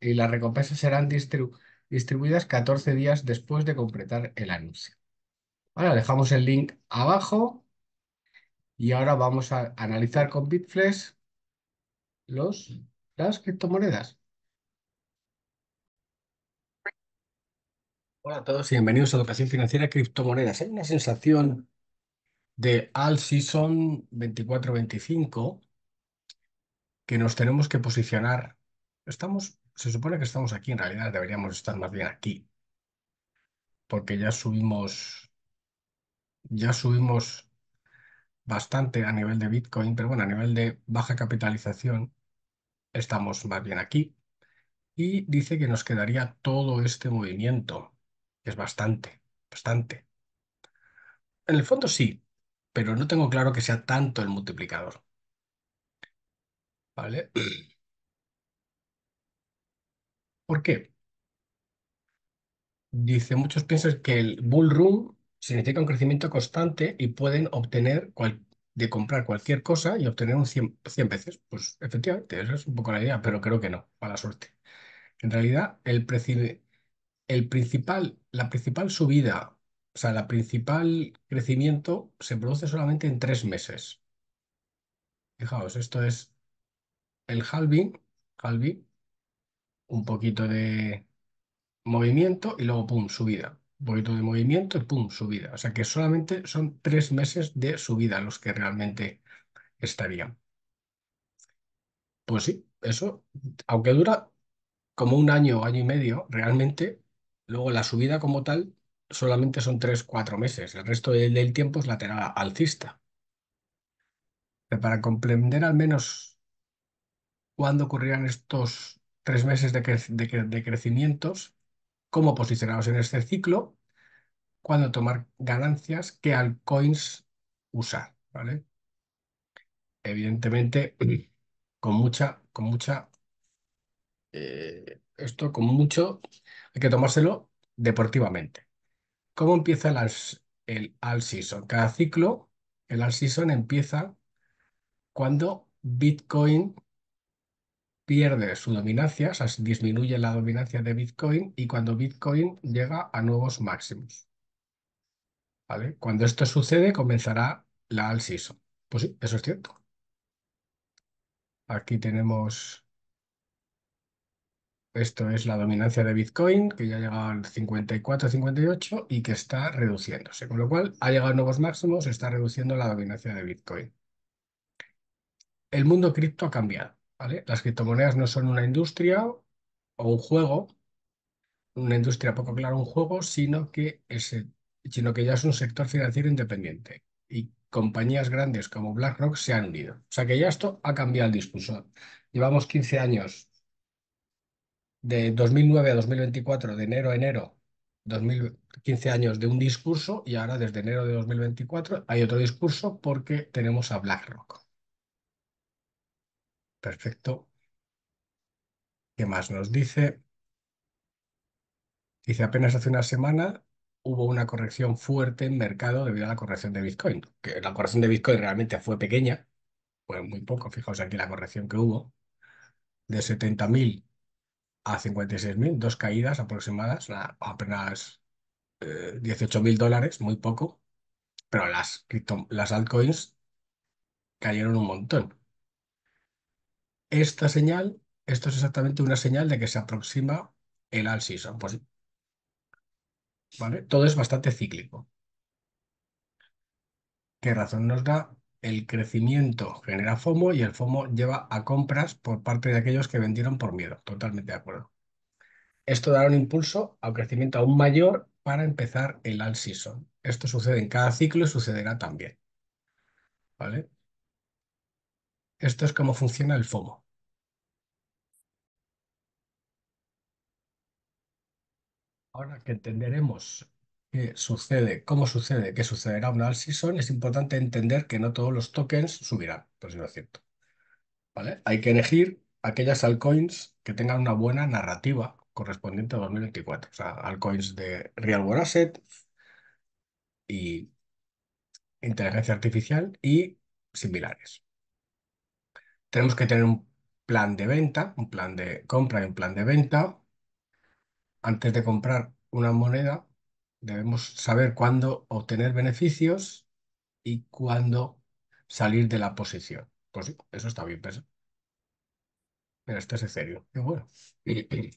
Y las recompensas serán distribuidas 14 días después de completar el anuncio. Ahora dejamos el link abajo y ahora vamos a analizar con Bitflex los, las criptomonedas. Hola a todos y bienvenidos a Educación Financiera Criptomonedas. Hay una sensación de All Season 24-25 que nos tenemos que posicionar Estamos, se supone que estamos aquí, en realidad deberíamos estar más bien aquí. Porque ya subimos, ya subimos bastante a nivel de Bitcoin, pero bueno, a nivel de baja capitalización estamos más bien aquí. Y dice que nos quedaría todo este movimiento, que es bastante, bastante. En el fondo sí, pero no tengo claro que sea tanto el multiplicador. ¿Vale? ¿Por qué? Dice, muchos piensan que el bull run significa un crecimiento constante y pueden obtener de comprar cualquier cosa y obtener un 100, veces. Pues efectivamente, esa es un poco la idea, pero creo que no, la suerte. En realidad, el, el principal, la principal subida, o sea, la principal crecimiento se produce solamente en tres meses. Fijaos, esto es el halving, halving un poquito de movimiento y luego, pum, subida. Un poquito de movimiento y pum, subida. O sea que solamente son tres meses de subida los que realmente estarían. Pues sí, eso, aunque dura como un año, año y medio, realmente, luego la subida como tal solamente son tres, cuatro meses. El resto del, tiempo es lateral alcista. para comprender al menos cuándo ocurrirán estos tres meses de, crecimientos, cómo posicionaros en este ciclo, cuándo tomar ganancias, qué altcoins usar, ¿vale? Evidentemente, con mucha, con mucha, eh, esto con mucho, hay que tomárselo deportivamente. ¿Cómo empieza el, el all season? Cada ciclo, el all season empieza cuando Bitcoin pierde su dominancia, o sea, disminuye la dominancia de Bitcoin y cuando Bitcoin llega a nuevos máximos. ¿Vale? Cuando esto sucede, comenzará la al Pues sí, eso es cierto. Aquí tenemos... Esto es la dominancia de Bitcoin, que ya ha llegado al 54-58 y que está reduciéndose. Con lo cual, ha llegado a nuevos máximos, está reduciendo la dominancia de Bitcoin. El mundo cripto ha cambiado. Las criptomonedas no son una industria o un juego, una industria poco clara, un juego, sino que, sino que ya es un sector financiero independiente y compañías grandes como BlackRock se han unido. O sea que ya esto ha cambiado el discurso. Llevamos 15 años, de 2009 a 2024, de enero a enero, 2015 años de un discurso y ahora desde enero de 2024 hay otro discurso porque tenemos a BlackRock. Perfecto. ¿Qué más nos dice? Dice, apenas hace una semana hubo una corrección fuerte en mercado debido a la corrección de Bitcoin. Que la corrección de Bitcoin realmente fue pequeña, fue muy poco. Fijaos aquí la corrección que hubo. De 70.000 a 56.000, dos caídas aproximadas, apenas 18.000 eh, dólares, muy poco. Pero las, las altcoins cayeron un montón. Esta señal, esto es exactamente una señal de que se aproxima el all season. Pues ¿vale? Todo es bastante cíclico. ¿Qué razón nos da? El crecimiento genera FOMO y el FOMO lleva a compras por parte de aquellos que vendieron por miedo. Totalmente de acuerdo. Esto dará un impulso a un crecimiento aún mayor para empezar el all season. Esto sucede en cada ciclo y sucederá también. ¿Vale? Esto es cómo funciona el FOMO. Ahora que entenderemos qué sucede, cómo sucede, qué sucederá una al season es importante entender que no todos los tokens subirán, por si no es cierto. ¿Vale? Hay que elegir aquellas altcoins que tengan una buena narrativa correspondiente a 2024. O sea, altcoins de Real World Asset y inteligencia artificial y similares. Tenemos que tener un plan de venta, un plan de compra y un plan de venta. Antes de comprar una moneda, debemos saber cuándo obtener beneficios y cuándo salir de la posición. Pues eso está bien Pero esto es serio. Y bueno.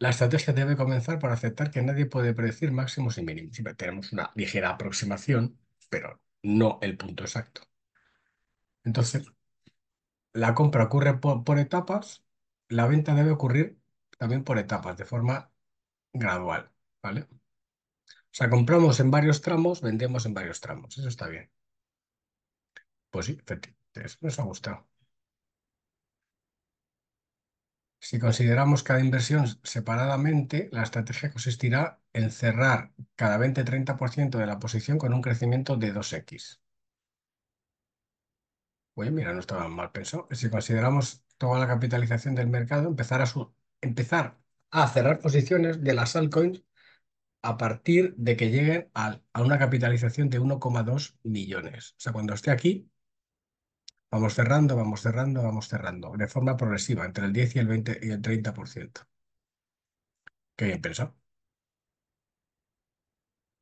La estrategia debe comenzar por aceptar que nadie puede predecir máximos y mínimos. Siempre tenemos una ligera aproximación, pero no el punto exacto. Entonces, la compra ocurre por, etapas, la venta debe ocurrir también por etapas, de forma gradual, ¿vale? O sea, compramos en varios tramos, vendemos en varios tramos, eso está bien. Pues sí, efectivamente, eso nos ha gustado. Si consideramos cada inversión separadamente, la estrategia consistirá en cerrar cada 20-30% de la posición con un crecimiento de 2x. Pues mira, no estaba mal pensado. Si consideramos toda la capitalización del mercado, empezar a, cerrar posiciones de las altcoins a partir de que lleguen a, a una capitalización de 1,2 millones. O sea, cuando esté aquí, vamos cerrando, vamos cerrando, vamos cerrando, de forma progresiva, entre el 10 y el 20 y el 30%. Qué bien pensado.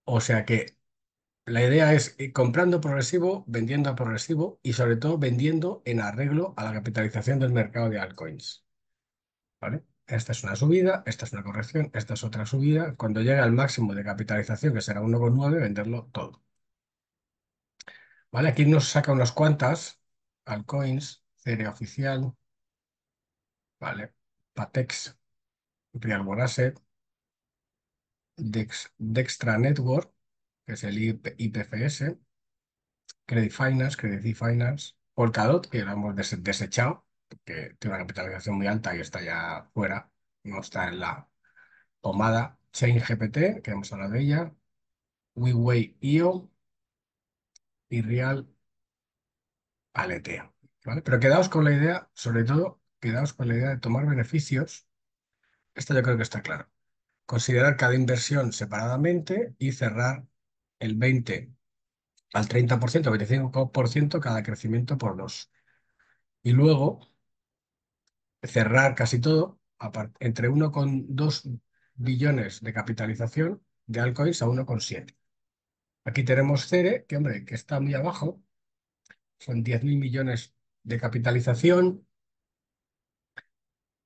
O sea que la idea es eh, comprando progresivo, vendiendo progresivo y sobre todo vendiendo en arreglo a la capitalización del mercado de altcoins. ¿Vale? Esta es una subida, esta es una corrección, esta es otra subida. Cuando llegue al máximo de capitalización, que será 1,9, venderlo todo. ¿Vale? Aquí nos saca unas cuantas altcoins, serie Oficial, ¿vale? Patex, Real Asset, Dex, Dextra Network, que es el IPFS, Credit Finance, Credit Finance, Polkadot, que hemos desechado, porque tiene una capitalización muy alta y está ya fuera, no está en la tomada, ChainGPT, que hemos hablado de ella, Io y Real Aletea. ¿vale? Pero quedaos con la idea, sobre todo, quedaos con la idea de tomar beneficios. Esto yo creo que está claro. Considerar cada inversión separadamente y cerrar el 20 al 30%, 25% cada crecimiento por dos. Y luego cerrar casi todo entre 1,2 billones de capitalización de altcoins a 1,7. Aquí tenemos Cere, que hombre, que está muy abajo, son 10.000 millones de capitalización.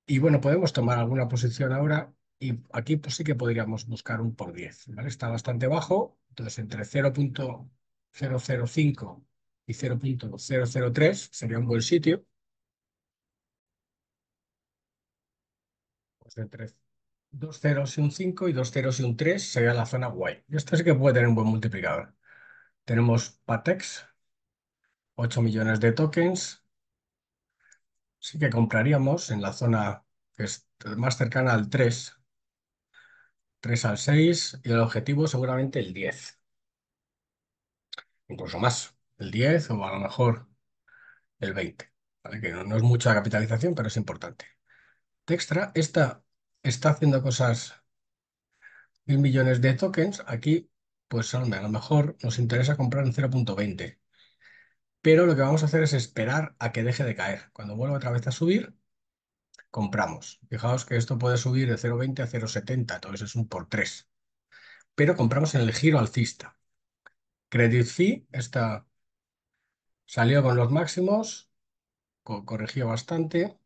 Y bueno, podemos tomar alguna posición ahora y aquí pues sí que podríamos buscar un por 10, ¿vale? Está bastante bajo, entonces, entre 0.005 y 0.003 sería un buen sitio. Pues entre dos y un 5 y dos y un sería la zona guay. Y esto sí que puede tener un buen multiplicador. Tenemos Patex, 8 millones de tokens. Sí que compraríamos en la zona que es más cercana al 3, 3 al 6 y el objetivo seguramente el 10. Incluso más, el 10 o a lo mejor el 20. Que no, es mucha capitalización, pero es importante. Textra, esta está haciendo cosas, mil millones de tokens. Aquí, pues a lo mejor nos interesa comprar en 0.20. Pero lo que vamos a hacer es esperar a que deje de caer. Cuando vuelva otra vez a subir, compramos. Fijaos que esto puede subir de 0,20 a 0,70, entonces es un por 3. Pero compramos en el giro alcista. Credit fee, salió con los máximos, corregió corrigió bastante.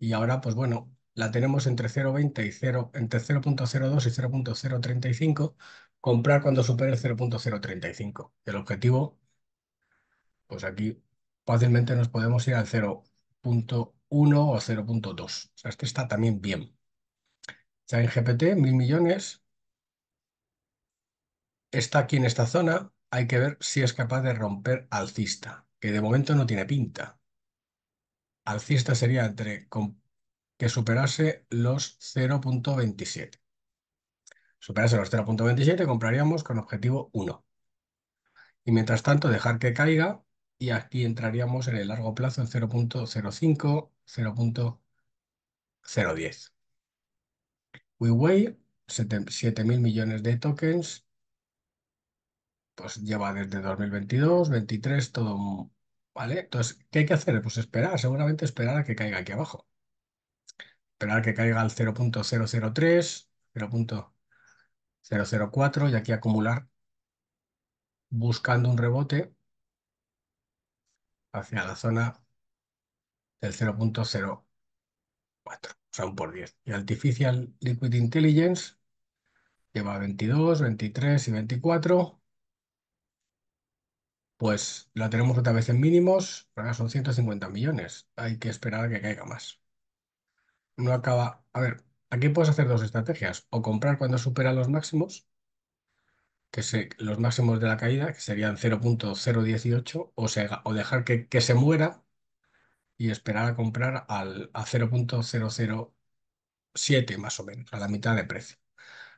Y ahora, pues bueno, la tenemos entre 0,20 y 0, entre 0.02 y 0.035. Comprar cuando supere el 0.035. El objetivo, pues aquí fácilmente nos podemos ir al 0. 1 o 0.2. O sea, este está también bien. GPT, mil millones. Está aquí en esta zona. Hay que ver si es capaz de romper alcista, que de momento no tiene pinta. Alcista sería entre que superase los 0.27. Superase los 0.27 compraríamos con objetivo 1. Y mientras tanto, dejar que caiga y aquí entraríamos en el largo plazo en 0.05, 0.010. WeWay, 7.000 millones de tokens, pues lleva desde 2022, 23, todo, ¿vale? Entonces, ¿qué hay que hacer? Pues esperar, seguramente esperar a que caiga aquí abajo. Esperar a que caiga al 0.003, 0.004 y aquí acumular buscando un rebote hacia la zona del 0.04, o sea, un por 10. Y Artificial Liquid Intelligence lleva 22, 23 y 24. Pues la tenemos otra vez en mínimos, pero son 150 millones. Hay que esperar a que caiga más. No acaba... A ver, aquí puedes hacer dos estrategias. O comprar cuando supera los máximos que se, los máximos de la caída, que serían 0.018, o, o dejar que, que, se muera y esperar a comprar al, a 0.007 más o menos, a la mitad de precio.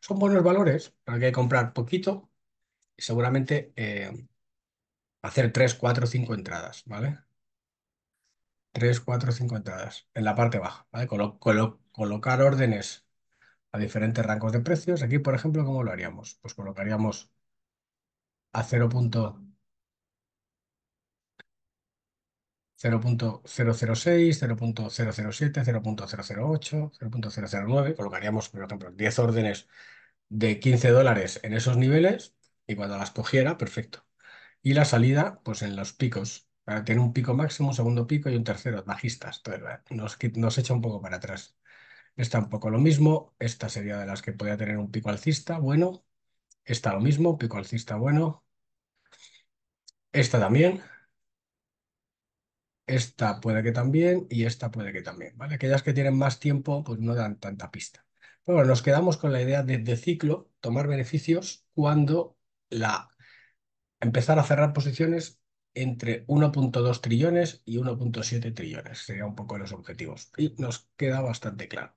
Son buenos valores, pero hay que comprar poquito y seguramente eh, hacer 3, 4, 5 entradas, ¿vale? 3, 4, 5 entradas en la parte baja, ¿vale? colocar órdenes a diferentes rangos de precios. Aquí, por ejemplo, ¿cómo lo haríamos? Pues colocaríamos a 0.006, 0.007, 0.008, 0.009. Colocaríamos, por ejemplo, 10 órdenes de 15 dólares en esos niveles y cuando las cogiera, perfecto. Y la salida, pues en los picos. Tiene un pico máximo, un segundo pico y un tercero, bajistas. Entonces, nos, nos echa un poco para atrás. Esta un poco lo mismo. Esta sería de las que podría tener un pico alcista, bueno. Esta lo mismo, pico alcista, bueno. Esta también. Esta puede que también y esta puede que también, ¿vale? Aquellas que tienen más tiempo, pues no dan tanta pista. Pero bueno, nos quedamos con la idea de, de ciclo, tomar beneficios cuando la empezar a cerrar posiciones entre 1.2 trillones y 1.7 trillones. Sería un poco los objetivos. Y nos queda bastante claro.